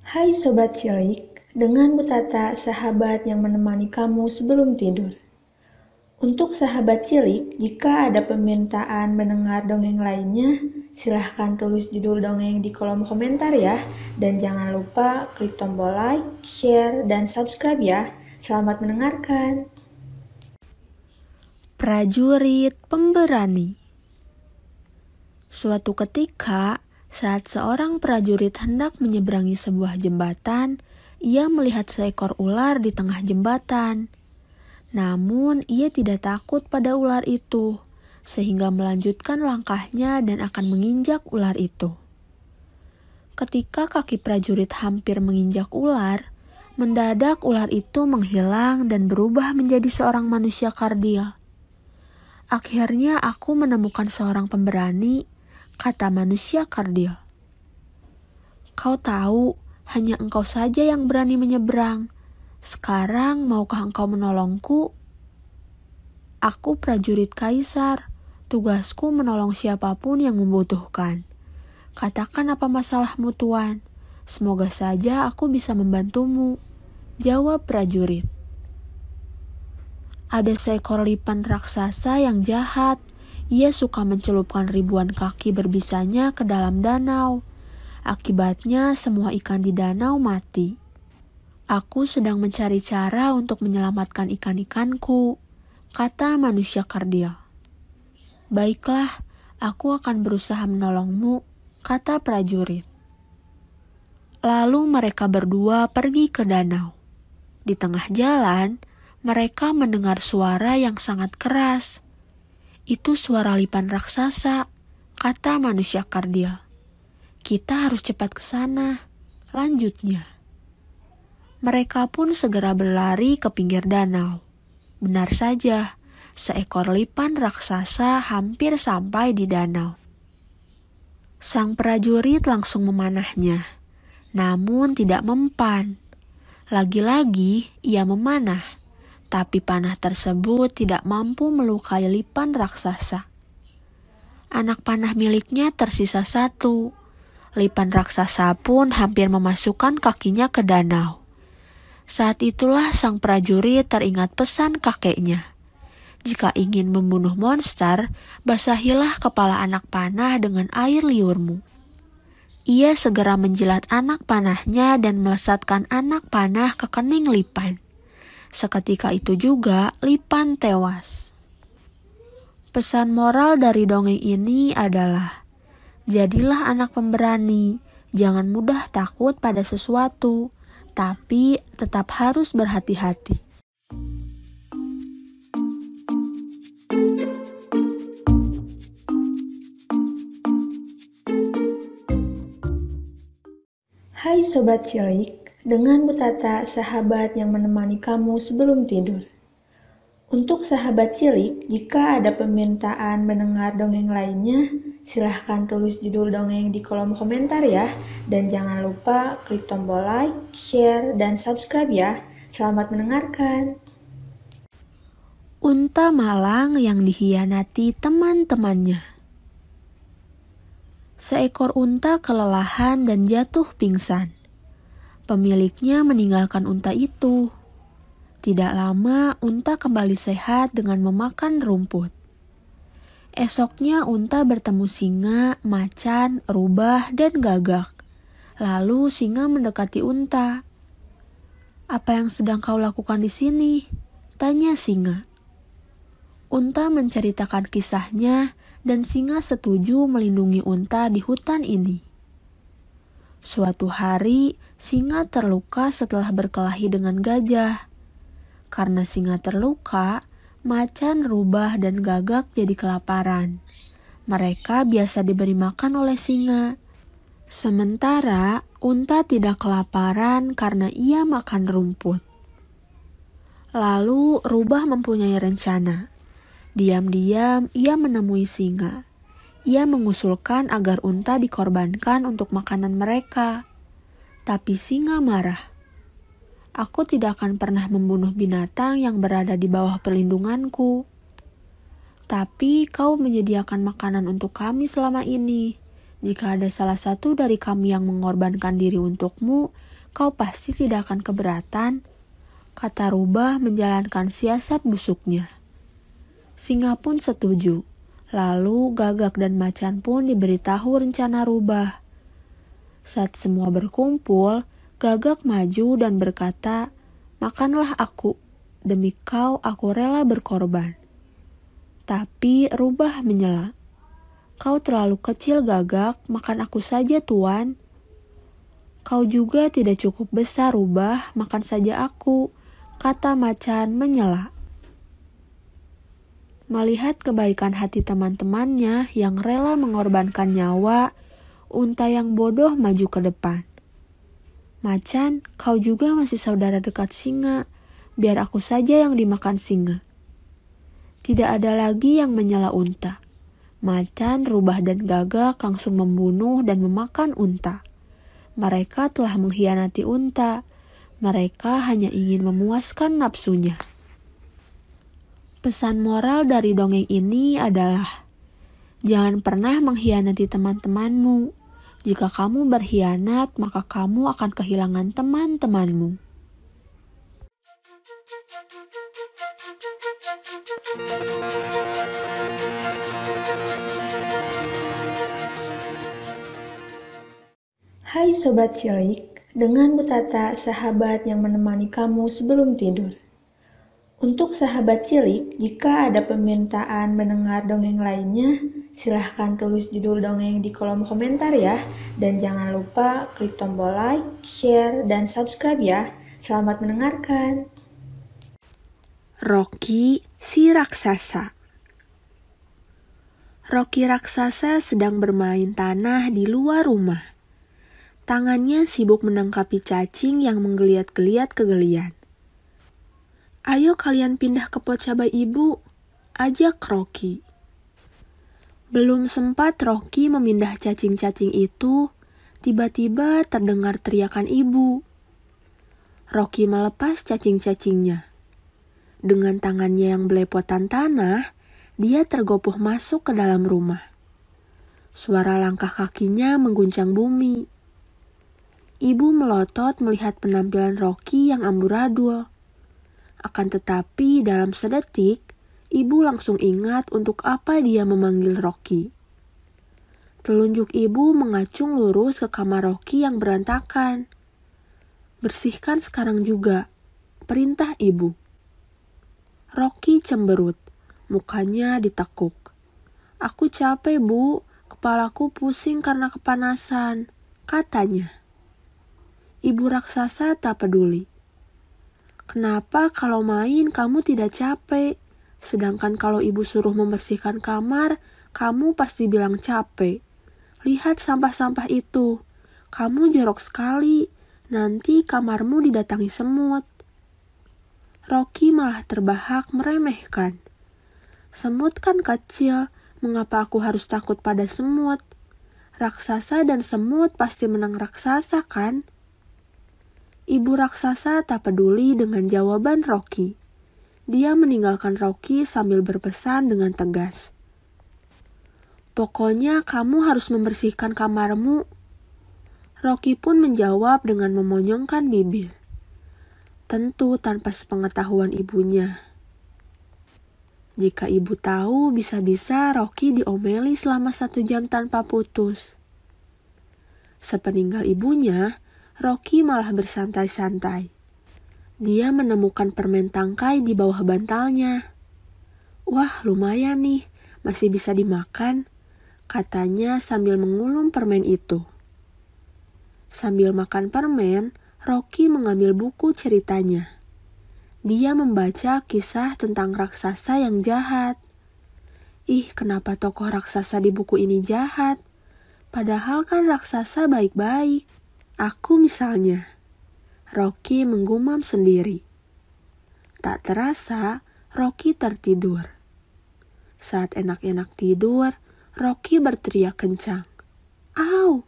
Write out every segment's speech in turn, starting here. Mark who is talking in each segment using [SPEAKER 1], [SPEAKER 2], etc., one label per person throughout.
[SPEAKER 1] Hai Sobat Cilik, dengan Butata sahabat yang menemani kamu sebelum tidur. Untuk sahabat cilik, jika ada permintaan mendengar dongeng lainnya, silahkan tulis judul dongeng di kolom komentar ya. Dan jangan lupa klik tombol like, share, dan subscribe ya. Selamat mendengarkan. Prajurit Pemberani Suatu ketika, saat seorang prajurit hendak menyeberangi sebuah jembatan, ia melihat seekor ular di tengah jembatan. Namun, ia tidak takut pada ular itu, sehingga melanjutkan langkahnya dan akan menginjak ular itu. Ketika kaki prajurit hampir menginjak ular, mendadak ular itu menghilang dan berubah menjadi seorang manusia kardial. Akhirnya, aku menemukan seorang pemberani kata manusia kardil. Kau tahu, hanya engkau saja yang berani menyeberang. Sekarang maukah engkau menolongku? Aku prajurit kaisar, tugasku menolong siapapun yang membutuhkan. Katakan apa masalahmu tuan, semoga saja aku bisa membantumu. Jawab prajurit ada seekor lipan raksasa yang jahat ia suka mencelupkan ribuan kaki berbisanya ke dalam danau. Akibatnya, semua ikan di danau mati. Aku sedang mencari cara untuk menyelamatkan ikan-ikanku, kata manusia kardil. Baiklah, aku akan berusaha menolongmu, kata prajurit. Lalu mereka berdua pergi ke danau. Di tengah jalan, mereka mendengar suara yang sangat keras. Itu suara lipan raksasa, kata manusia kardil. Kita harus cepat ke sana, lanjutnya. Mereka pun segera berlari ke pinggir danau. Benar saja, seekor lipan raksasa hampir sampai di danau. Sang prajurit langsung memanahnya, namun tidak mempan. Lagi-lagi ia memanah tapi panah tersebut tidak mampu melukai lipan raksasa. Anak panah miliknya tersisa satu. Lipan raksasa pun hampir memasukkan kakinya ke danau. Saat itulah sang prajurit teringat pesan kakeknya. Jika ingin membunuh monster, basahilah kepala anak panah dengan air liurmu. Ia segera menjilat anak panahnya dan melesatkan anak panah ke kening lipan. Seketika itu juga, Lipan tewas. Pesan moral dari dongeng ini adalah: jadilah anak pemberani, jangan mudah takut pada sesuatu, tapi tetap harus berhati-hati. Hai Sobat Cilik, dengan Butata, sahabat yang menemani kamu sebelum tidur. Untuk sahabat cilik, jika ada permintaan mendengar dongeng lainnya, silahkan tulis judul dongeng di kolom komentar ya. Dan jangan lupa klik tombol like, share, dan subscribe ya. Selamat mendengarkan. Unta malang yang dihianati teman-temannya. Seekor unta kelelahan dan jatuh pingsan pemiliknya meninggalkan unta itu. Tidak lama, unta kembali sehat dengan memakan rumput. Esoknya unta bertemu singa, macan, rubah, dan gagak. Lalu singa mendekati unta. "Apa yang sedang kau lakukan di sini?" tanya singa. Unta menceritakan kisahnya dan singa setuju melindungi unta di hutan ini. Suatu hari, singa terluka setelah berkelahi dengan gajah. Karena singa terluka, macan, rubah, dan gagak jadi kelaparan. Mereka biasa diberi makan oleh singa. Sementara unta tidak kelaparan karena ia makan rumput. Lalu rubah mempunyai rencana. Diam-diam ia menemui singa. Ia mengusulkan agar unta dikorbankan untuk makanan mereka. Tapi singa marah. Aku tidak akan pernah membunuh binatang yang berada di bawah perlindunganku. Tapi kau menyediakan makanan untuk kami selama ini. Jika ada salah satu dari kami yang mengorbankan diri untukmu, kau pasti tidak akan keberatan, kata Rubah menjalankan siasat busuknya. Singa pun setuju. Lalu gagak dan macan pun diberitahu rencana Rubah. Saat semua berkumpul, gagak maju dan berkata, "Makanlah aku, demi kau aku rela berkorban." Tapi rubah menyela, "Kau terlalu kecil, gagak, makan aku saja, tuan." Kau juga tidak cukup besar, rubah, makan saja aku, kata macan menyela. Melihat kebaikan hati teman-temannya yang rela mengorbankan nyawa, unta yang bodoh maju ke depan. Macan, kau juga masih saudara dekat singa. Biar aku saja yang dimakan singa. Tidak ada lagi yang menyala unta. Macan, rubah, dan gagak langsung membunuh dan memakan unta. Mereka telah mengkhianati unta. Mereka hanya ingin memuaskan nafsunya. Pesan moral dari dongeng ini adalah: jangan pernah mengkhianati teman-temanmu jika kamu berkhianat, maka kamu akan kehilangan teman-temanmu. Hai sobat cilik, dengan Butata sahabat yang menemani kamu sebelum tidur. Untuk sahabat cilik, jika ada permintaan mendengar dongeng lainnya, Silahkan tulis judul dongeng di kolom komentar ya. Dan jangan lupa klik tombol like, share, dan subscribe ya. Selamat mendengarkan. Rocky si raksasa. Rocky raksasa sedang bermain tanah di luar rumah. Tangannya sibuk menangkapi cacing yang menggeliat-geliat kegelian. Ayo kalian pindah ke pot cabai ibu, ajak Rocky. Belum sempat Rocky memindah cacing-cacing itu, tiba-tiba terdengar teriakan ibu. Rocky melepas cacing-cacingnya. Dengan tangannya yang belepotan tanah, dia tergopoh masuk ke dalam rumah. Suara langkah kakinya mengguncang bumi. Ibu melotot melihat penampilan Rocky yang amburadul. Akan tetapi dalam sedetik, ibu langsung ingat untuk apa dia memanggil Rocky. Telunjuk ibu mengacung lurus ke kamar Rocky yang berantakan. Bersihkan sekarang juga, perintah ibu. Rocky cemberut, mukanya ditekuk. Aku capek, Bu. Kepalaku pusing karena kepanasan, katanya. Ibu raksasa tak peduli. Kenapa kalau main kamu tidak capek? Sedangkan kalau ibu suruh membersihkan kamar, kamu pasti bilang capek. Lihat sampah-sampah itu. Kamu jorok sekali. Nanti kamarmu didatangi semut. Rocky malah terbahak meremehkan. Semut kan kecil, mengapa aku harus takut pada semut? Raksasa dan semut pasti menang raksasa kan? Ibu raksasa tak peduli dengan jawaban Rocky. Dia meninggalkan Rocky sambil berpesan dengan tegas. Pokoknya kamu harus membersihkan kamarmu. Rocky pun menjawab dengan memonyongkan bibir. Tentu tanpa sepengetahuan ibunya. Jika ibu tahu, bisa-bisa Rocky diomeli selama satu jam tanpa putus. Sepeninggal ibunya, Rocky malah bersantai-santai. Dia menemukan permen tangkai di bawah bantalnya. Wah, lumayan nih, masih bisa dimakan, katanya sambil mengulum permen itu. Sambil makan permen, Rocky mengambil buku ceritanya. Dia membaca kisah tentang raksasa yang jahat. Ih, kenapa tokoh raksasa di buku ini jahat? Padahal kan raksasa baik-baik. Aku misalnya. Rocky menggumam sendiri. Tak terasa, Rocky tertidur. Saat enak-enak tidur, Rocky berteriak kencang. Au!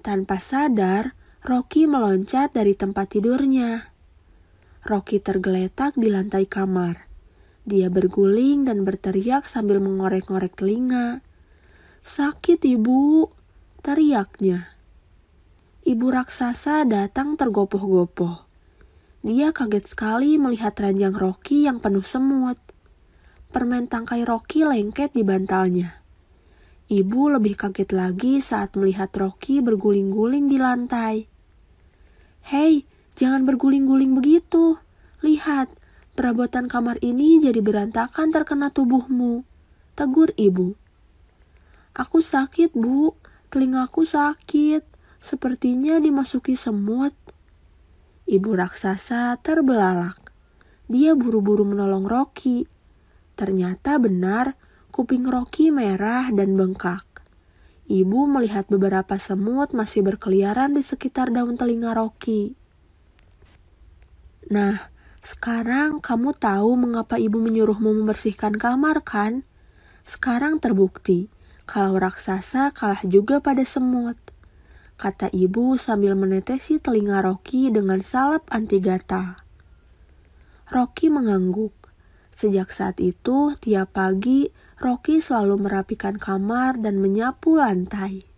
[SPEAKER 1] Tanpa sadar, Rocky meloncat dari tempat tidurnya. Rocky tergeletak di lantai kamar. Dia berguling dan berteriak sambil mengorek-ngorek telinga. Sakit ibu, teriaknya ibu raksasa datang tergopoh-gopoh. Dia kaget sekali melihat ranjang Rocky yang penuh semut. Permen tangkai Rocky lengket di bantalnya. Ibu lebih kaget lagi saat melihat Rocky berguling-guling di lantai. Hei, jangan berguling-guling begitu. Lihat, perabotan kamar ini jadi berantakan terkena tubuhmu. Tegur ibu. Aku sakit, Bu. Telingaku sakit sepertinya dimasuki semut. Ibu raksasa terbelalak. Dia buru-buru menolong Rocky. Ternyata benar, kuping Rocky merah dan bengkak. Ibu melihat beberapa semut masih berkeliaran di sekitar daun telinga Rocky. Nah, sekarang kamu tahu mengapa ibu menyuruhmu membersihkan kamar kan? Sekarang terbukti kalau raksasa kalah juga pada semut kata ibu sambil menetesi telinga Rocky dengan salep anti gatal. Rocky mengangguk. Sejak saat itu, tiap pagi Rocky selalu merapikan kamar dan menyapu lantai.